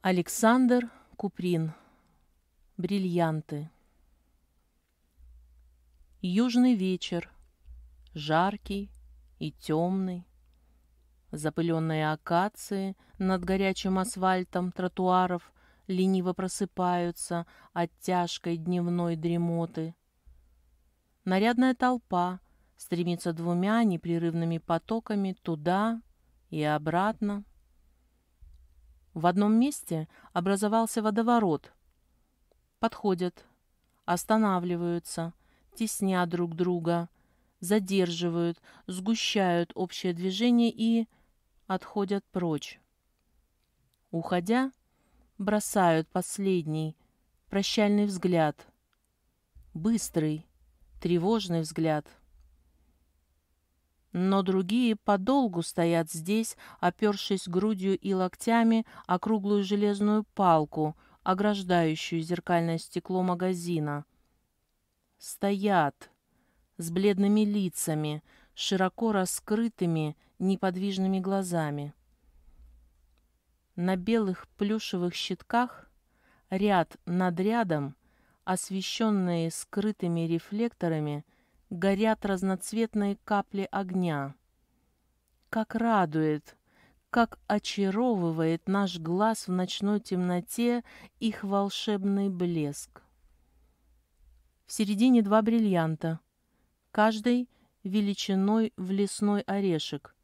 Александр Куприн. Бриллианты. Южный вечер. Жаркий и темный. Запыленные акации над горячим асфальтом тротуаров лениво просыпаются от тяжкой дневной дремоты. Нарядная толпа стремится двумя непрерывными потоками туда и обратно. В одном месте образовался водоворот. Подходят, останавливаются, теснят друг друга, задерживают, сгущают общее движение и отходят прочь. Уходя, бросают последний, прощальный взгляд. Быстрый, тревожный взгляд но другие подолгу стоят здесь, опершись грудью и локтями о круглую железную палку, ограждающую зеркальное стекло магазина. Стоят с бледными лицами, широко раскрытыми, неподвижными глазами. На белых плюшевых щитках ряд над рядом, освещенные скрытыми рефлекторами – горят разноцветные капли огня. Как радует, как очаровывает наш глаз в ночной темноте их волшебный блеск. В середине два бриллианта, каждый величиной в лесной орешек.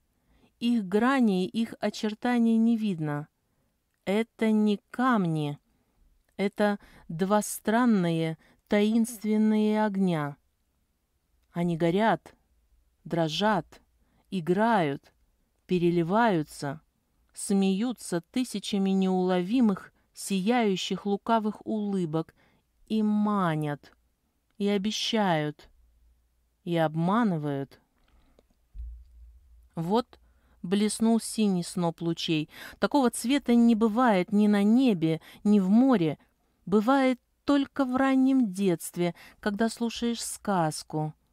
Их граней, их очертаний не видно. Это не камни, это два странные таинственные огня — они горят, дрожат, играют, переливаются, смеются тысячами неуловимых, сияющих лукавых улыбок и манят, и обещают, и обманывают. Вот блеснул синий сноп лучей. Такого цвета не бывает ни на небе, ни в море. Бывает только в раннем детстве, когда слушаешь сказку —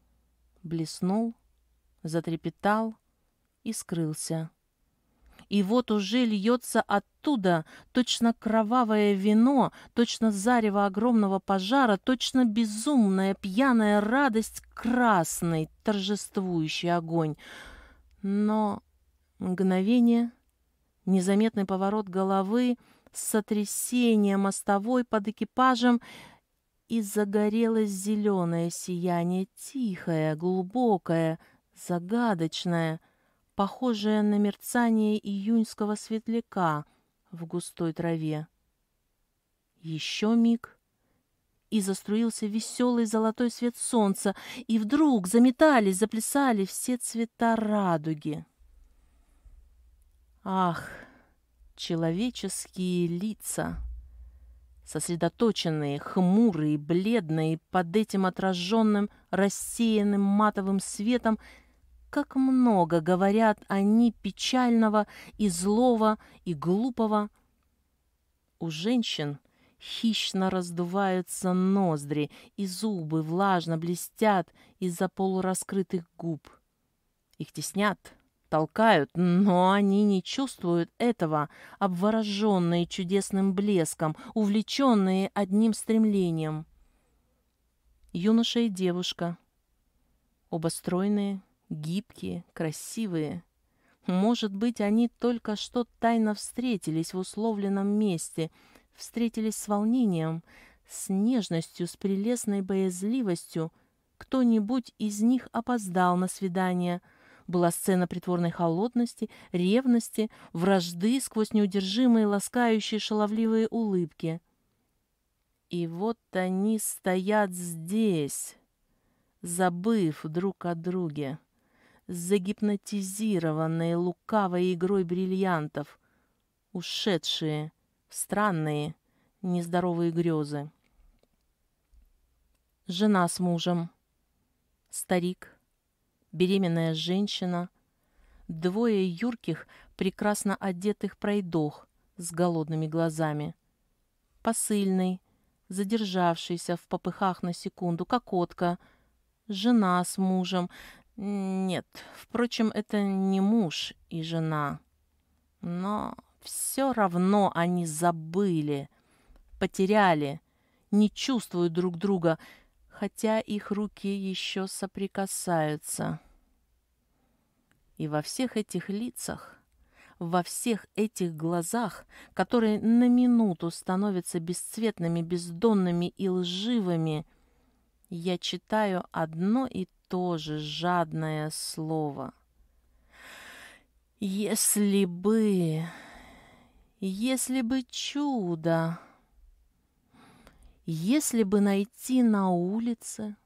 блеснул, затрепетал и скрылся. И вот уже льется оттуда точно кровавое вино, точно зарево огромного пожара, точно безумная пьяная радость, красный торжествующий огонь. Но мгновение, незаметный поворот головы, сотрясение мостовой под экипажем — и загорелось зеленое сияние, тихое, глубокое, загадочное, похожее на мерцание июньского светляка в густой траве. Еще миг, и заструился веселый золотой свет солнца, и вдруг заметались, заплясали все цвета радуги. Ах, человеческие лица! сосредоточенные, хмурые, бледные, под этим отраженным, рассеянным матовым светом, как много говорят они печального и злого и глупого. У женщин хищно раздуваются ноздри, и зубы влажно блестят из-за полураскрытых губ. Их теснят, толкают, но они не чувствуют этого, обвороженные чудесным блеском, увлеченные одним стремлением. Юноша и девушка. Оба стройные, гибкие, красивые. Может быть, они только что тайно встретились в условленном месте, встретились с волнением, с нежностью, с прелестной боязливостью. Кто-нибудь из них опоздал на свидание — была сцена притворной холодности, ревности, вражды сквозь неудержимые, ласкающие, шаловливые улыбки. И вот они стоят здесь, забыв друг о друге, загипнотизированные лукавой игрой бриллиантов, ушедшие странные, нездоровые грезы. Жена с мужем, старик — беременная женщина, двое юрких, прекрасно одетых пройдох с голодными глазами, посыльный, задержавшийся в попыхах на секунду, как кокотка, жена с мужем. Нет, впрочем, это не муж и жена. Но все равно они забыли, потеряли, не чувствуют друг друга, хотя их руки еще соприкасаются. И во всех этих лицах, во всех этих глазах, которые на минуту становятся бесцветными, бездонными и лживыми, я читаю одно и то же жадное слово. «Если бы... если бы чудо...» Если бы найти на улице,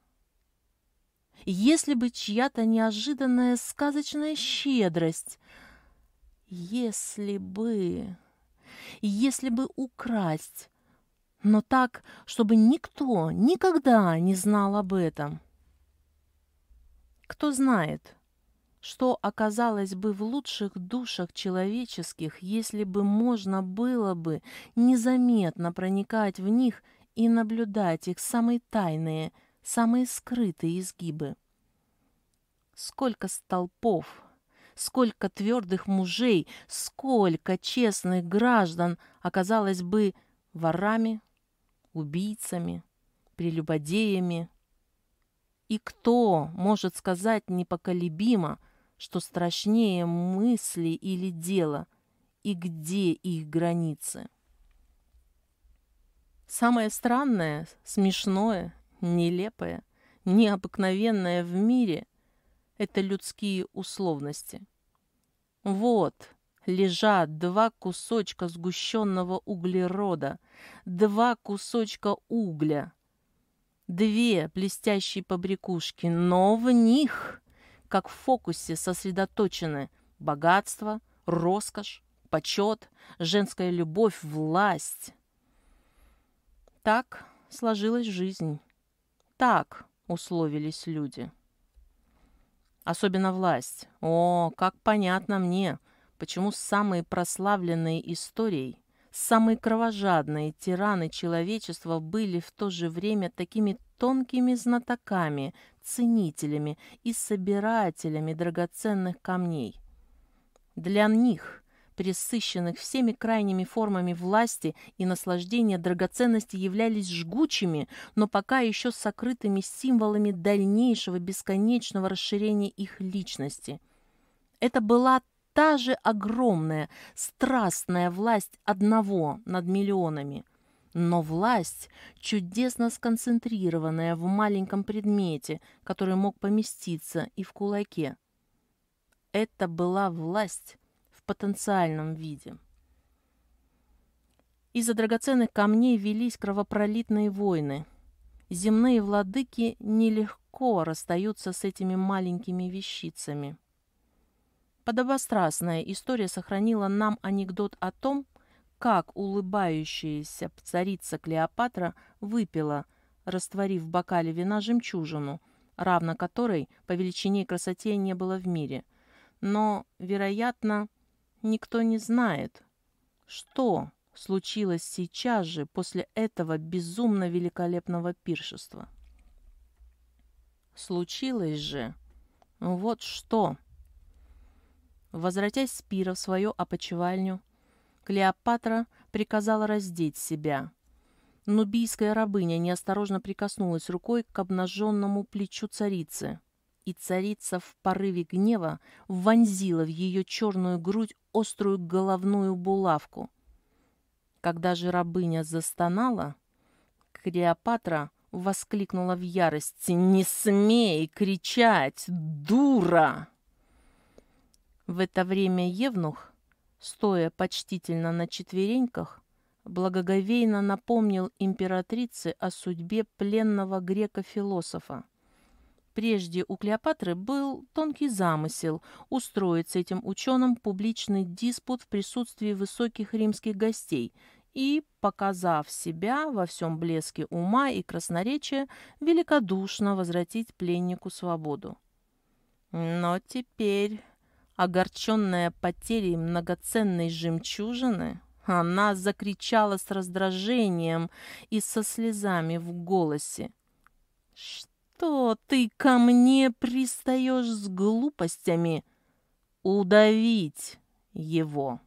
если бы чья-то неожиданная сказочная щедрость, если бы, если бы украсть, но так, чтобы никто никогда не знал об этом. Кто знает, что оказалось бы в лучших душах человеческих, если бы можно было бы незаметно проникать в них – и наблюдать их самые тайные, самые скрытые изгибы. Сколько столпов, сколько твердых мужей, сколько честных граждан оказалось бы ворами, убийцами, прелюбодеями. И кто может сказать непоколебимо, что страшнее мысли или дела, и где их границы? Самое странное, смешное, нелепое, необыкновенное в мире – это людские условности. Вот лежат два кусочка сгущенного углерода, два кусочка угля, две блестящие побрякушки, но в них, как в фокусе, сосредоточены богатство, роскошь, почет, женская любовь, власть – так сложилась жизнь. Так условились люди. Особенно власть. О, как понятно мне, почему самые прославленные историей, самые кровожадные тираны человечества были в то же время такими тонкими знатоками, ценителями и собирателями драгоценных камней. Для них – пресыщенных всеми крайними формами власти и наслаждения драгоценности, являлись жгучими, но пока еще сокрытыми символами дальнейшего бесконечного расширения их личности. Это была та же огромная, страстная власть одного над миллионами – но власть, чудесно сконцентрированная в маленьком предмете, который мог поместиться и в кулаке. Это была власть, потенциальном виде. Из-за драгоценных камней велись кровопролитные войны. Земные владыки нелегко расстаются с этими маленькими вещицами. Подобострастная история сохранила нам анекдот о том, как улыбающаяся царица Клеопатра выпила, растворив в бокале вина жемчужину, равно которой по величине и красоте не было в мире. Но, вероятно, Никто не знает, что случилось сейчас же после этого безумно великолепного пиршества. Случилось же вот что. Возвратясь Спира в свою опочивальню, Клеопатра приказала раздеть себя. Нубийская рабыня неосторожно прикоснулась рукой к обнаженному плечу царицы – и царица в порыве гнева вонзила в ее черную грудь острую головную булавку. Когда же рабыня застонала, Клеопатра воскликнула в ярости «Не смей кричать, дура!» В это время Евнух, стоя почтительно на четвереньках, благоговейно напомнил императрице о судьбе пленного грека-философа. Прежде у Клеопатры был тонкий замысел устроить с этим ученым публичный диспут в присутствии высоких римских гостей и, показав себя во всем блеске ума и красноречия, великодушно возвратить пленнику свободу. Но теперь, огорченная потерей многоценной жемчужины, она закричала с раздражением и со слезами в голосе. «Что?» «Что ты ко мне пристаешь с глупостями?» «Удавить его».